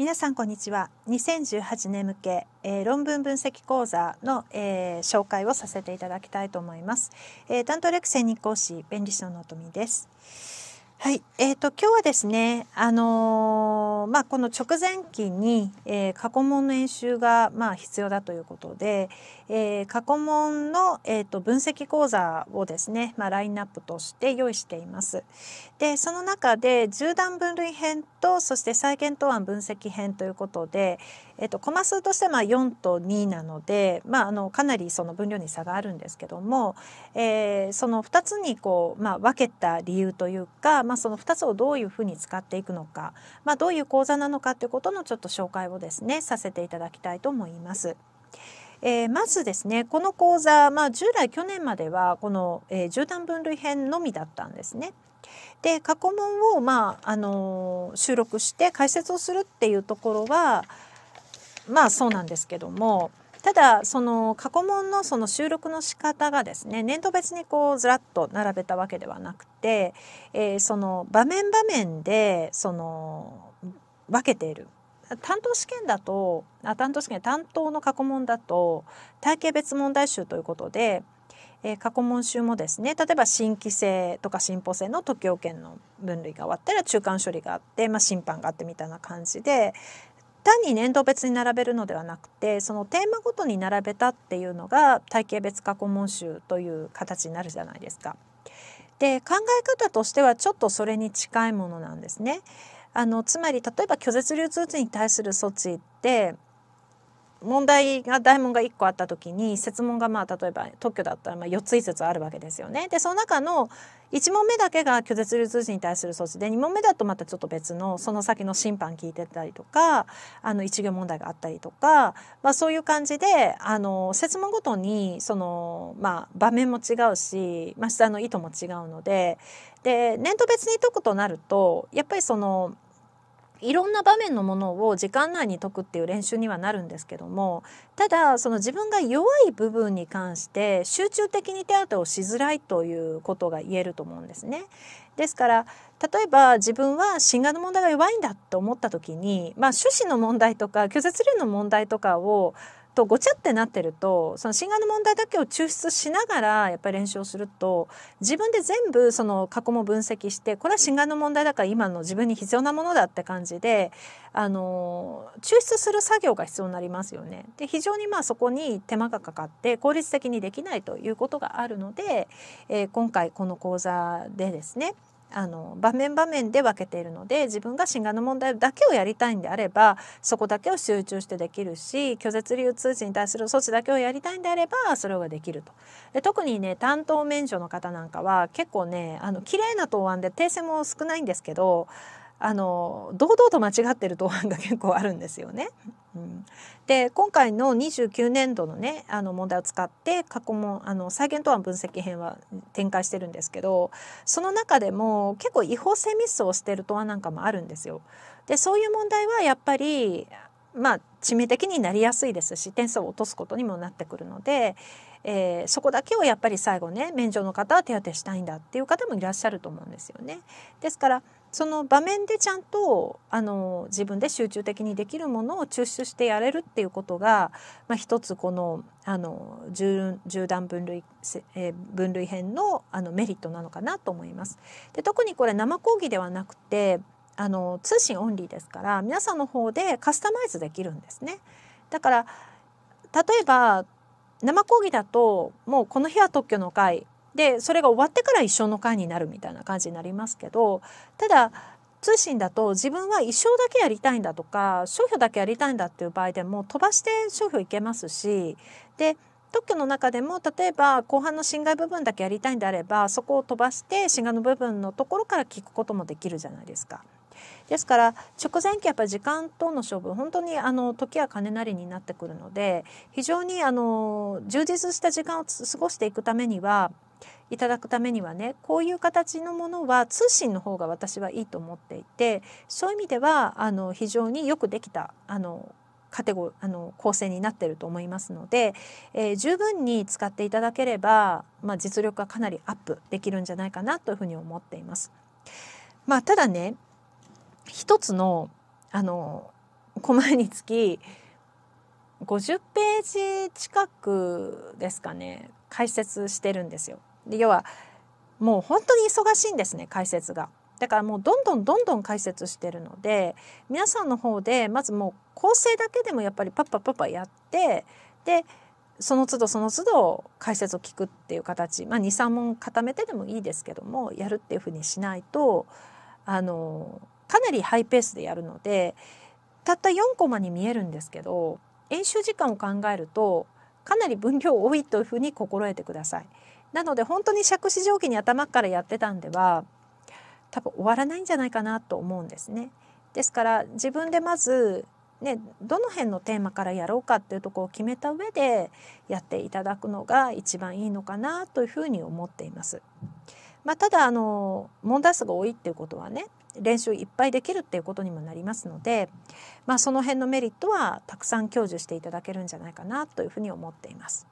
皆さんこんにちは2018年向け、えー、論文分析講座の、えー、紹介をさせていただきたいと思います、えー、担当レクセン日光市弁理士ののとですはいえーと、と今日はですねあのまあ、この直前期に、えー、過去問の演習が、まあ、必要だということで、えー、過去問の、えーと、分析講座をですね、まあ、ラインナップとして用意しています。でその中で縦段分類編とそして再検討案分析編ということで、えっと、コマ数としてまあ4と2なので、まあ、あのかなりその分量に差があるんですけども、えー、その2つにこう、まあ、分けた理由というか、まあ、その2つをどういうふうに使っていくのか、まあ、どういう講座なのかということのちょっと紹介をですねさせていただきたいと思います。えー、まずですねこの講座、まあ、従来去年まではこの、えー、縦断分類編のみだったんですね。で過去問を、まああのー、収録して解説をするっていうところは、まあそうなんですけどもただその過去問のその収録の仕方がですね年度別にこうずらっと並べたわけではなくて、えー、その場面場面でその分けている担当試験だとあ担当試験担当の過去問だと体系別問題集ということで、えー、過去問集もですね例えば新規性とか進歩性の特許権の分類が終わったら中間処理があって、まあ、審判があってみたいな感じで単に年度別に並べるのではなくてそのテーマごとに並べたっていうのが体系別過去問集という形になるじゃないですか。で考え方としてはちょっとそれに近いものなんですね。あのつまり例えば拒絶流通に対する措置って問題が大問が1個あった時に設問がまあ例えば特許だったらまあ4つ5つあるわけですよね。でその中の1問目だけが拒絶流通時に対する措置で2問目だとまたちょっと別のその先の審判聞いてたりとかあの一行問題があったりとか、まあ、そういう感じであの設問ごとにその、まあ、場面も違うし、まあ、下の意図も違うのでで年度別に解くとなるとやっぱりその。いろんな場面のものを時間内に解くっていう練習にはなるんですけどもただその自分が弱い部分に関して集中的に手当てをしづらいということが言えると思うんですね。ですから例えば自分は進化の問題が弱いんだと思った時に、まあ、種の問題とか拒絶量の問題とかをとごちゃってなってるとその心眼の問題だけを抽出しながらやっぱり練習をすると自分で全部その過去も分析してこれは心眼の問題だから今の自分に必要なものだって感じであの抽出する作業が必要になりますよね。で非常にまあそこに手間がかかって効率的にできないということがあるので、えー、今回この講座でですねあの場面場面で分けているので自分が心眼の問題だけをやりたいんであればそこだけを集中してできるし拒絶流通知に対する措置だけをやりたいんであればそれはできると。で特にね担当免除の方なんかは結構ねあの綺麗な答案で訂正も少ないんですけどあの堂々と間違ってる答案が結構あるんですよね。で今回の29年度のねあの問題を使って過去問あの再現答案分析編は展開してるんですけどその中でも結構違法性ミスをしてる答案なんかもあるんですよ。でそういう問題はやっぱりまあ致命的になりやすいですし点数を落とすことにもなってくるので、えー、そこだけをやっぱり最後ね免除の方は手当てしたいんだっていう方もいらっしゃると思うんですよね。ですからその場面でちゃんとあの自分で集中的にできるものを抽出してやれるっていうことが、まあ、一つこのあの縦段分類,、え分類編のあのメリットなのかなと思います。で特にこれ生講義ではなくてあの通信オンリーですから皆さんの方でカスタマイズできるんですね。だから例えば生講義だともうこの日は特許の会でそれが終わってから一生の会になるみたいな感じになりますけどただ通信だと自分は一生だけやりたいんだとか商標だけやりたいんだっていう場合でも飛ばして商標いけますしで特許の中でも例えば後半の侵害部分だけやりたいんであればそこを飛ばして侵害の部分のところから聞くこともできるじゃないですか。ですから直前期やっぱり時間との勝負本当にあの時は金なりになってくるので非常にあの充実した時間を過ごしていくためにはいただくためにはねこういう形のものは通信の方が私はいいと思っていてそういう意味ではあの非常によくできたあのカテゴあの構成になってると思いますので、えー、十分に使っていただければ、まあ、実力はかなりアップできるんじゃないかなというふうに思っています。まあ、ただね一つのあのコマにつき50ページ近くですかね解説してるんですよ。で要はもう本当に忙しいんですね解説が。だからもうどんどんどんどん解説してるので皆さんの方でまずもう構成だけでもやっぱりパッパパパやってでその都度その都度解説を聞くっていう形、まあ、23問固めてでもいいですけどもやるっていうふうにしないとあのかなりハイペースでやるのでたった4コマに見えるんですけど演習時間を考えるとかなり分量多いというふうに心得てください。なので本当に尺子定規に頭からやってたんでは多分終わらないんじゃないかなと思うんですね。ですから自分でまずね、どの辺のテーマからやろうかっていうところを決めた上でやっていただくのが一番いいのかなというふうに思っています。まあ、ただあの問題数が多いっていうことはね練習いっぱいできるっていうことにもなりますので、まあ、その辺のメリットはたくさん享受していただけるんじゃないかなというふうに思っています。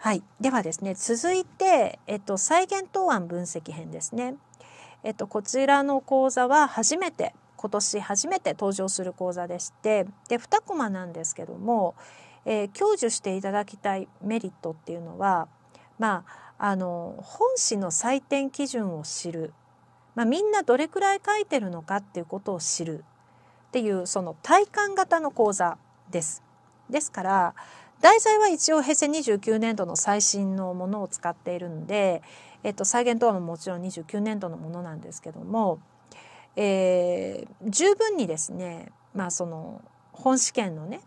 はい、ではですね続いて、えっと、再現答案分析編ですね、えっと、こちらの講座は初めて今年初めて登場する講座でしてで2コマなんですけども、えー、享受していただきたいメリットっていうのは、まあ、あの本誌の採点基準を知る、まあ、みんなどれくらい書いてるのかっていうことを知るっていうその体感型の講座です。ですから題材は一応平成29年度の最新のものを使っているんで、えっと、再現とはももちろん29年度のものなんですけども、えー、十分にですね、まあ、その本試験のね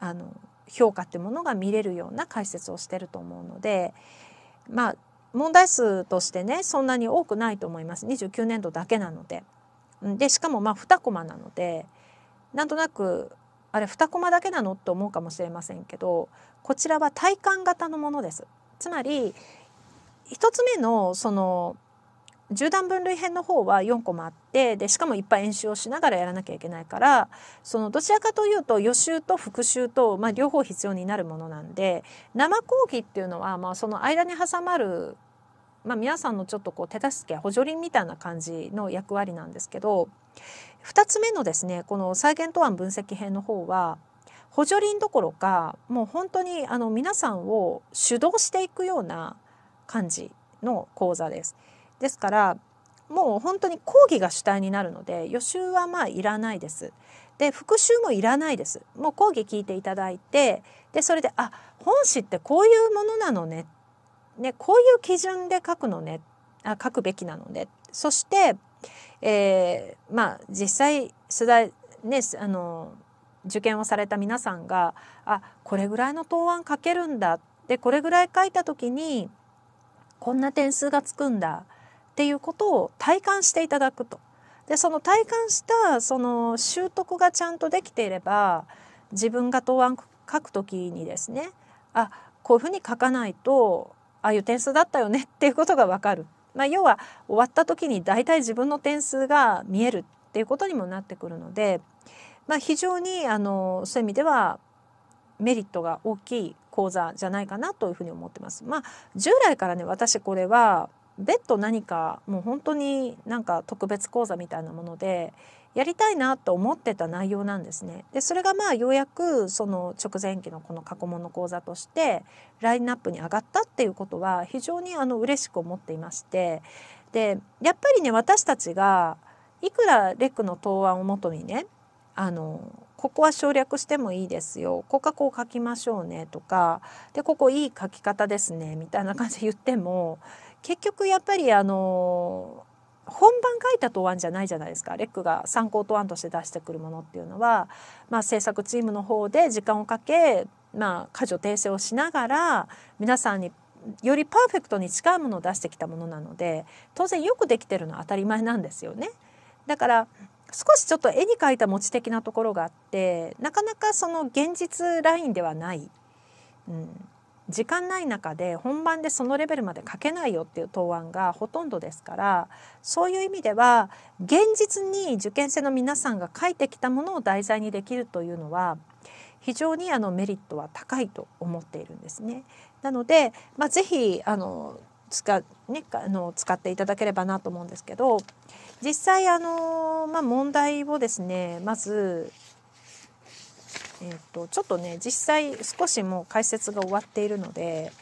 あの評価ってものが見れるような解説をしてると思うのでまあ問題数としてねそんなに多くないと思います29年度だけなので。でしかもまあ2コマなのでなんとなくあれ2コマだけなのと思うかもしれませんけどこちらは体感型のものです。つまり1つ目のその10段分類編の方は4コマあってでしかもいっぱい演習をしながらやらなきゃいけないからそのどちらかというと予習と復習と、まあ、両方必要になるものなんで生講義っていうのは、まあ、その間に挟まる、まあ、皆さんのちょっとこう手助け補助輪みたいな感じの役割なんですけど2つ目のですねこの再現答案分析編の方は補助輪どころかもう本当にあの皆さんを主導していくような感じの講座です。ですからもう本当に講義が主体になるので予習はまあいらないです。で復習もいらないです。もう講義聞いていただいてでそれで「あ本誌ってこういうものなのね」ね「こういう基準で書くのね」あ「書くべきなのね」そしてえー、まあ実際世代ねあの受験をされた皆さんがあこれぐらいの答案書けるんだでこれぐらい書いた時にこんな点数がつくんだっていうことを体感していただくと。でその体感したその習得がちゃんとできていれば自分が答案書く時にですねあこういうふうに書かないとああいう点数だったよねっていうことが分かるまあ、要は終わった時に大体自分の点数が見えるっていうことにもなってくるので、まあ、非常にあのそういう意味ではメリットが大きい講座じゃないかなというふうに思ってます。まあ、従来からね私これは別途何かもう本当になんか特別講座みたいなものでやりたいなと思ってた内容なんですね。でそれがまあようやくその直前期のこの過去問の講座としてラインナップに上がったっていうことは非常にあの嬉しく思っていましてでやっぱりね私たちがいくらレックの答案をもとにねあのここは省略してもいいですよここはこう書きましょうねとかでここいい書き方ですねみたいな感じで言っても結局やっぱりあの本番書いた答案じゃないじゃないですかレックが参考答案として出してくるものっていうのは、まあ、制作チームの方で時間をかけ、まあ、家事訂正をしながら皆さんによりパーフェクトに近いものを出してきたものなので当然よくできてるのは当たり前なんですよね。だから少しちょっと絵に描いた餅的なところがあってなかなかその現実ラインではない、うん、時間ない中で本番でそのレベルまで書けないよっていう答案がほとんどですからそういう意味では現実に受験生の皆さんが書いてきたものを題材にできるというのは非常にあのメリットは高いと思っているんですね。なので、まあ、ぜひあの使,、ね、あの使っていただければなと思うんですけど実際あの、まあ、問題をですねまずえーと、ちょっとね実際少しもう解説が終わっているので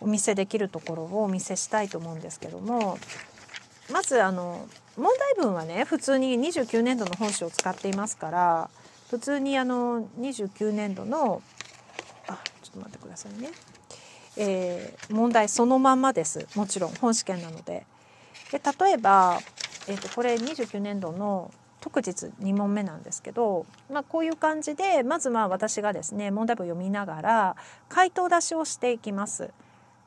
お見せできるところをお見せしたいと思うんですけどもまずあの問題文はね普通に29年度の本紙を使っていますから普通にあの29年度のあちょっと待ってくださいね、えー、問題そのまんまですもちろん本試験なので。で例えば、えーと、とこれ29年度の特実2問目なんですけど、まあ、こういう感じでまずまあ私がですね問題文を読みながら回答出しをしていきます。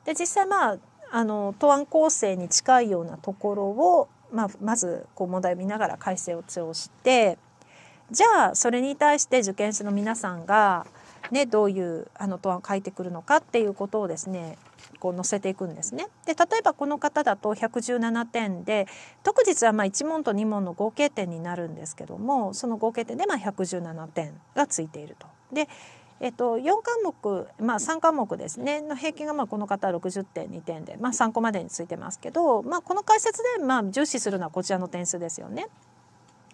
で実際まああの答案構成に近いようなところを、まあ、まずこう問題を見ながら改正をしてじゃあそれに対して受験生の皆さんが、ね、どういうあの答案を書いてくるのかっていうことをですねこう載せていくんですね。で例えばこの方だと117点で特日はま1問と2問の合計点になるんですけどもその合計点でま117点がついていると。でえっと、4項目、まあ、3項目ですねの平均がまあこの方は60.2点で、まあ、3個までについてますけど、まあ、この解説でまあ重視するのはこちらの点数ですよね。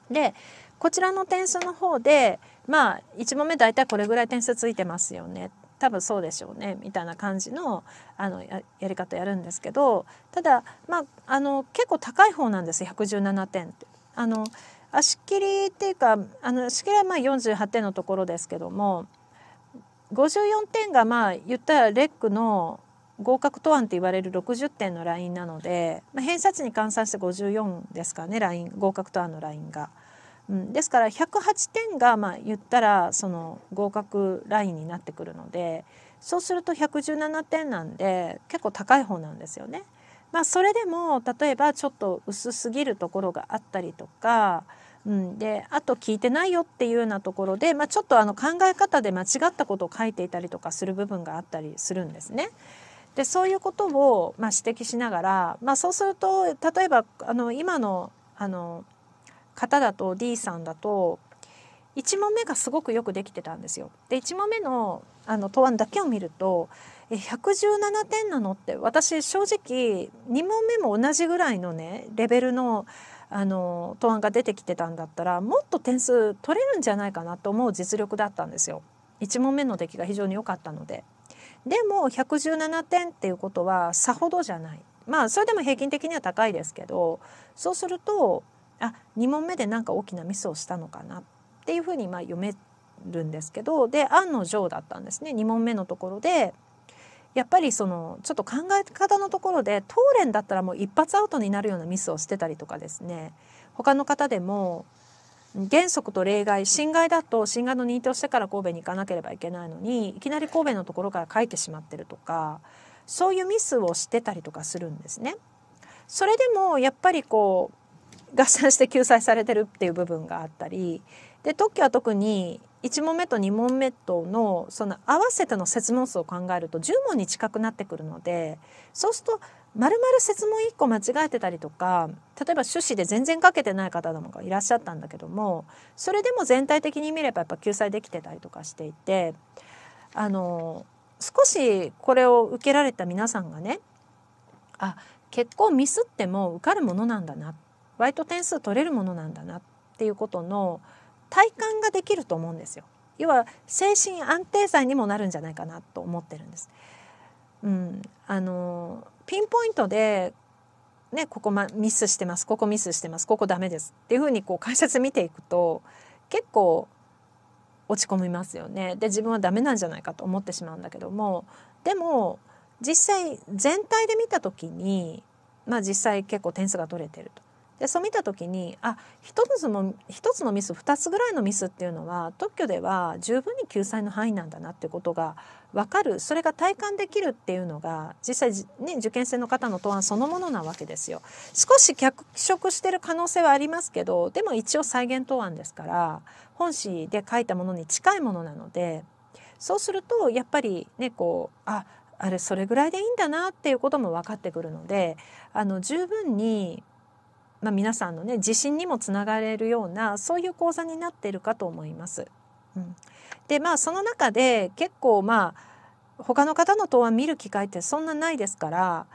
でこちらの点数の方でまあ1問目大体これぐらい点数ついてますよね多分そうでしょうねみたいな感じのあのやり方やるんですけどただ、まあ、あの結構高い方なんです117点って。あの足切りっていうかあの足切りはまあ48点のところですけども54点がまあ言ったらレックの合格答案って言われる60点のラインなので、まあ、偏差値に換算して54ですかねライン合格答案のラインが。うん、ですから108点がまあ言ったらその合格ラインになってくるのでそうすると117点なんで結構高い方なんですよね。まあ、それでも例えばちょっと薄すぎるところがあったりとか、うん、であと聞いてないよっていうようなところで、まあ、ちょっとあの考え方で間違ったことを書いていたりとかする部分があったりするんですね。でそういうことをまあ指摘しながら、まあ、そうすると例えばあの今のあの方だと D さんだと1問目がすごくよくできてたんですよ。で1問目のあの答案だけを見ると117点なのって私正直2問目も同じぐらいのねレベルのあの答案が出てきてたんだったらもっと点数取れるんじゃないかなと思う実力だったんですよ。1問目の出来が非常に良かったので。でも117点っていうことはさほどじゃない。まあそれでも平均的には高いですけどそうするとあ2問目で何か大きなミスをしたのかなっていうふうにま読めるんですけどで案の定だったんですね2問目のところでやっぱりそのちょっと考え方のところでレンだったらもう一発アウトになるようなミスをしてたりとかですね他の方でも原則と例外侵害だと侵害の認定をしてから神戸に行かなければいけないのにいきなり神戸のところから書いてしまってるとかそういうミスをしてたりとかするんですね。それでもやっぱりこう合算して救済されてるっていう部分があったりで特許は特に1問目と2問目とのその合わせての設問数を考えると10問に近くなってくるのでそうするとまるまる設問1個間違えてたりとか例えば趣旨で全然書けてない方でもいらっしゃったんだけどもそれでも全体的に見ればやっぱ救済できてたりとかしていてあの少しこれを受けられた皆さんがねあ結構ミスっても受かるものなんだなって割と点数取れるものなんだなっていうことの体感ができると思うんですよ。要は精神安定剤にもなるんじゃないかなと思ってるんです。うん、あのピンポイントでね、ここまミスしてますここミスしてますここダメですっていう風にこう解説見ていくと結構落ち込みますよねで自分はダメなんじゃないかと思ってしまうんだけどもでも実際全体で見た時にまあ実際結構点数が取れてるとでそう見た時にあ一つも一つのミス二つぐらいのミスっていうのは特許では十分に救済の範囲なんだなってことが分かるそれが体感できるっていうのが実際、ね、受験生の方の答案そのものなわけですよ。少し脚色してる可能性はありますけどでも一応再現答案ですから本誌で書いたものに近いものなのでそうするとやっぱりねこうああれそれぐらいでいいんだなっていうことも分かってくるのであの十分にまあ、皆さんのね自信にもつながれるようなそういう講座になっているかと思います。うん、でまあその中で結構まあ他の方の答案見る機会ってそんなないですから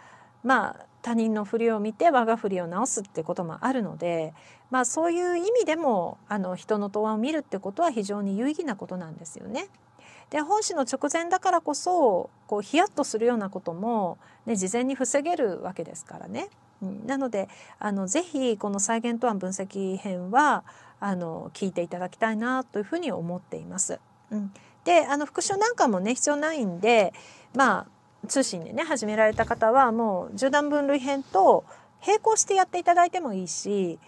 まあ他人の振りを見て我が振りを直すってこともあるので、まあ、そういう意味でもあの人の答案を見るってことは非常に有意義なことなんですよね。で本誌の直前だからこそこうヒヤッとするようなことも、ね、事前に防げるわけですからね。なのであのぜひこの再現と案分析編はあの聞いていただきたいなというふうに思っています。うん、であの復習なんかもね必要ないんでまあ通信でね始められた方はもう10段分類編と並行してやっていただいてもいいし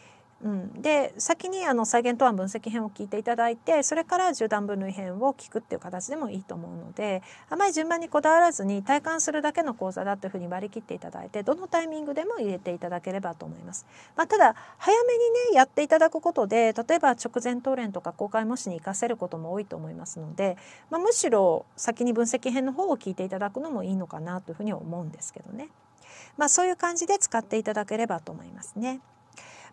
うん、で先にあの再現答案分析編を聞いていただいてそれから縦段分類編を聞くっていう形でもいいと思うのであまり順番にこだわらずに体感するだけの講座だというふうに割り切っていただいてどのタイミングでも入れていただければと思います。まあ、ただ早めにねやっていただくことで例えば直前答練とか公開模試に活かせることも多いと思いますので、まあ、むしろ先に分析編の方を聞いていただくのもいいのかなというふうに思うんですけどね。まあ、そういう感じで使っていただければと思いますね。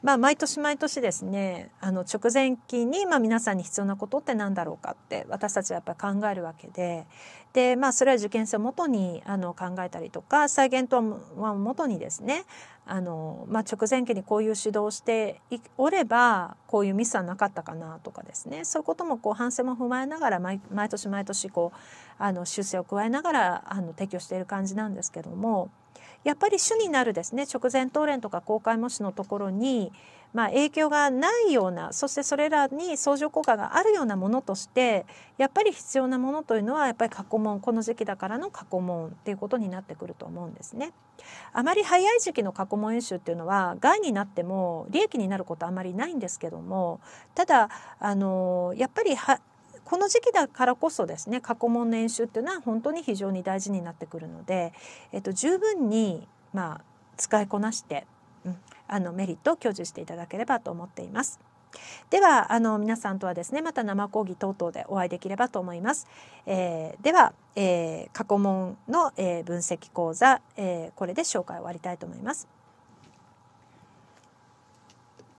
まあ、毎年毎年ですねあの直前期に、まあ、皆さんに必要なことって何だろうかって私たちはやっぱり考えるわけでで、まあ、それは受験生をもとにあの考えたりとか再現とはもとにですねあの、まあ、直前期にこういう指導をしておればこういうミスはなかったかなとかですねそういうこともこう反省も踏まえながら毎毎年毎年こうあの修正を加えながらあの提供している感じなんですけども。やっぱり主になるですね直前答練とか公開模試のところに、まあ、影響がないようなそしてそれらに相乗効果があるようなものとしてやっぱり必要なものというのはやっぱり過去問この時期だからの過去問っていうことになってくると思うんですね。あまり早い時期の過去問演習っていうのは害になっても利益になることはあまりないんですけどもただあのやっぱりはこの時期だからこそですね過去問の演習っていうのは本当に非常に大事になってくるので、えっと、十分に、まあ、使いこなして、うん、あのメリットを享受していただければと思っています。ではあの皆さんとはですねまた生講義等々でお会いできればと思います。えー、では、えー、過去問の、えー、分析講座、えこれで紹介を終わりたいと思います。